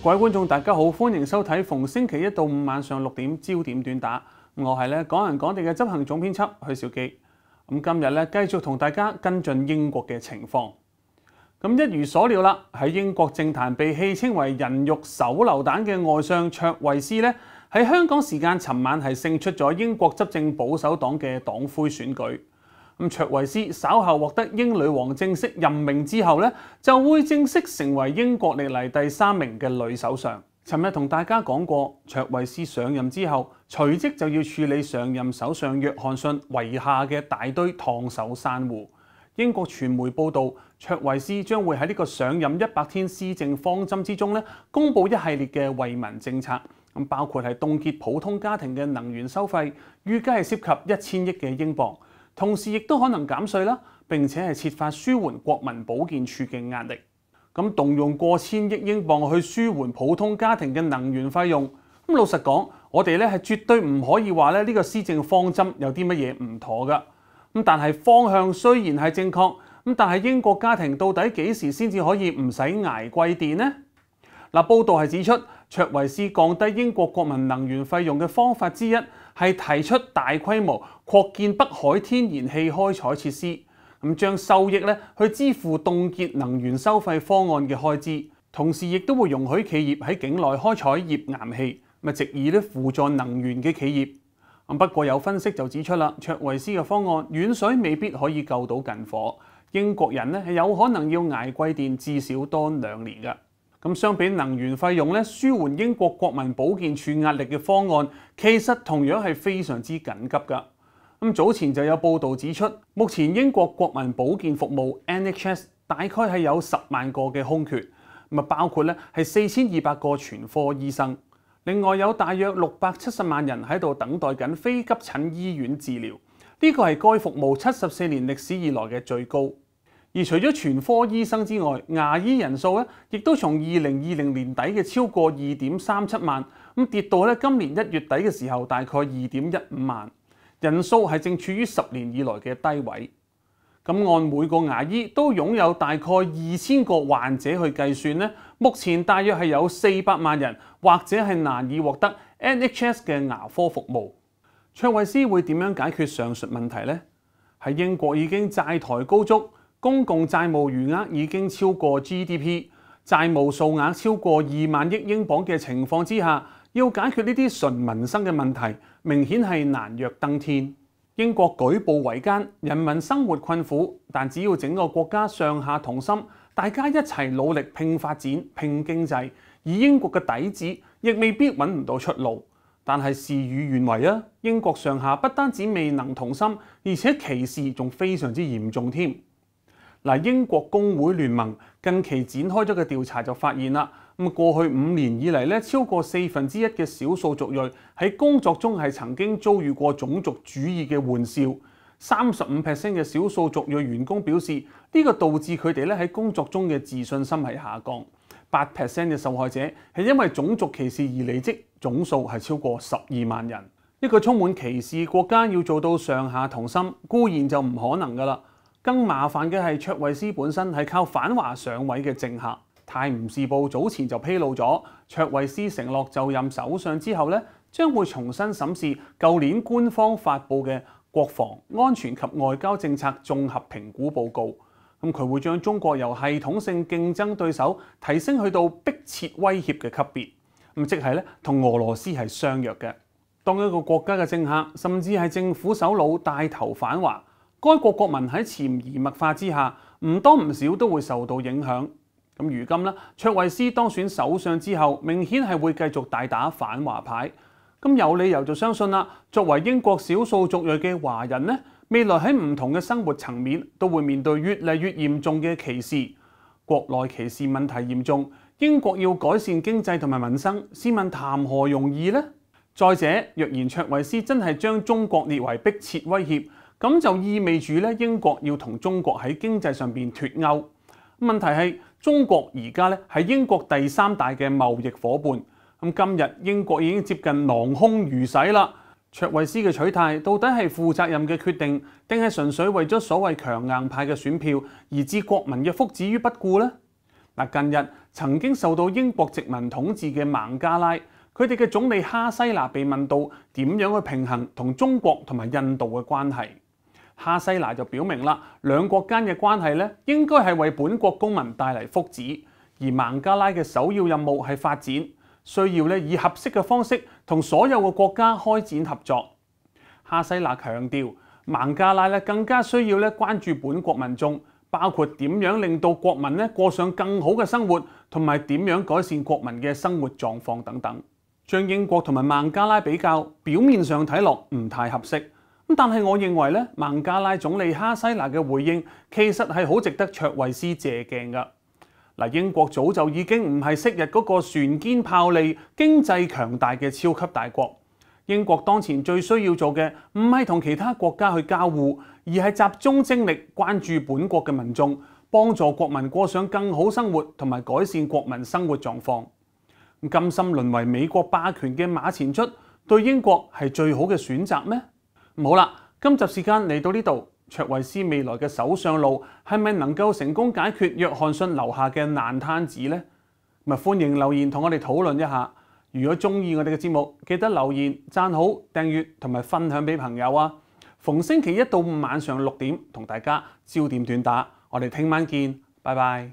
各位观众大家好，欢迎收睇逢星期一到五晚上六点焦点短打，我系咧港人港地嘅执行总编辑许兆基，咁今日咧继续同大家跟进英国嘅情况，咁一如所料啦，喺英国政坛被戏称为人肉手榴弹嘅外相卓维斯咧，喺香港时间寻晚系胜出咗英国执政保守党嘅党魁选举。咁卓维斯稍后获得英女王正式任命之后呢就会正式成为英国历嚟第三名嘅女首相。寻日同大家讲过，卓维斯上任之后，随即就要处理上任首相约翰逊遗下嘅大堆烫手散芋。英国传媒报道，卓维斯将会喺呢个上任一百天施政方针之中呢公布一系列嘅惠民政策，咁包括系冻结普通家庭嘅能源收费，预计系涉及一千亿嘅英镑。同時亦都可能減税啦，並且係設法舒緩國民保健處嘅壓力。咁動用過千億英磅去舒緩普通家庭嘅能源費用。咁老實講，我哋咧係絕對唔可以話咧呢個施政方針有啲乜嘢唔妥㗎。咁但係方向雖然係正確，咁但係英國家庭到底幾時先至可以唔使挨貴電呢？嗱，報道係指出。卓維斯降低英國國民能源費用嘅方法之一係提出大規模擴建北海天然氣開採設施，咁將收益咧去支付凍結能源收費方案嘅開支，同時亦都會容許企業喺境內開採页岩氣，咪直以咧輔助能源嘅企業。咁不過有分析就指出啦，卓維斯嘅方案遠水未必可以救到近火，英國人咧系有可能要挨貴電至少多兩年噶。咁相比能源費用咧，舒緩英國國民保健署壓力嘅方案，其實同樣係非常之緊急噶。咁早前就有報道指出，目前英國國民保健服務 NHS 大概係有十萬個嘅空缺，咁啊包括咧係四千二百個全科醫生，另外有大約六百七十萬人喺度等待緊非急診醫院治療，呢個係該服務七十四年歷史以來嘅最高。而除咗全科醫生之外，牙醫人數咧亦都從二零二零年底嘅超過二點三七萬，咁跌到咧今年一月底嘅時候，大概二點一五萬人數係正處於十年以來嘅低位。咁按每個牙醫都擁有大概二千個患者去計算咧，目前大約係有四百萬人或者係難以獲得 NHS 嘅牙科服務。卓惠斯會點樣解決上述問題呢？喺英國已經債台高築。公共債務餘額已經超過 GDP，債務數額超過二萬億英磅嘅情況之下，要解決呢啲純民生嘅問題，明顯係難若登天。英國舉步維艱，人民生活困苦，但只要整個國家上下同心，大家一齊努力拼發展、拼經濟，以英國嘅底子，亦未必揾唔到出路。但係事與願違啊！英國上下不單止未能同心，而且歧視仲非常之嚴重添。嗱，英國工會聯盟近期展開咗嘅調查就發現啦，咁過去五年以嚟咧，超過四分之一嘅少數族裔喺工作中係曾經遭遇過種族主義嘅玩笑。三十五 percent 嘅少數族裔員工表示，呢個導致佢哋咧喺工作中嘅自信心係下降。八 percent 嘅受害者係因為種族歧視而離職，總數係超過十二萬人。一個充滿歧視國家要做到上下同心，固然就唔可能噶啦。更麻煩嘅係，卓惠斯本身係靠反華上位嘅政客。泰晤士報早前就披露咗，卓惠斯承諾就任首相之後咧，將會重新審視舊年官方發布嘅國防安全及外交政策綜合評估報告。咁佢會將中國由系統性競爭對手提升去到迫切威脅嘅級別。咁即係咧，同俄羅斯係相約嘅。當一個國家嘅政客甚至係政府首腦帶頭反華。該國國民喺潛移默化之下，唔多唔少都會受到影響。咁如今啦，卓惠斯當選首相之後，明顯係會繼續大打反華牌。咁有理由就相信啦，作為英國少數族裔嘅華人呢，未來喺唔同嘅生活層面都會面對越嚟越嚴重嘅歧視。國內歧視問題嚴重，英國要改善經濟同埋民生，試問談何容易呢？再者，若然卓惠斯真係將中國列為迫切威脅，咁就意味住咧，英國要同中國喺經濟上邊脱歐。問題係中國而家咧係英國第三大嘅貿易伙伴。咁今日英國已經接近囊空如洗啦。卓惠斯嘅取態到底係負責任嘅決定，定係純粹為咗所謂強硬派嘅選票而置國民嘅福祉於不顧呢？嗱，近日曾經受到英國殖民統治嘅孟加拉，佢哋嘅總理哈西娜被問到點樣去平衡同中國同埋印度嘅關係。哈西娜就表明啦，兩國間嘅關係咧，應該係為本國公民帶嚟福祉，而孟加拉嘅首要任務係發展，需要咧以合適嘅方式同所有嘅國家開展合作。哈西娜強調，孟加拉咧更加需要咧關注本國民眾，包括點樣令到國民咧過上更好嘅生活，同埋點樣改善國民嘅生活狀況等等。將英國同埋孟加拉比較，表面上睇落唔太合適。咁但系我认为咧，孟加拉总理哈西娜嘅回应其实系好值得卓惠斯借镜噶。嗱，英国早就已经唔系昔日嗰个船坚炮利、经济强大嘅超级大国。英国当前最需要做嘅唔系同其他国家去交互，而系集中精力关注本国嘅民众，帮助国民过上更好生活同埋改善国民生活状况。甘心沦为美国霸权嘅马前卒，对英国系最好嘅选择咩？冇啦，今集時間嚟到呢度，卓维斯未來嘅首相路係咪能夠成功解決約翰逊留下嘅難摊子呢？咪啊，歡迎留言同我哋討論一下。如果中意我哋嘅節目，記得留言赞好、訂閱同埋分享俾朋友啊！逢星期一到五晚上六點同大家焦點短打，我哋聽晚見，拜拜。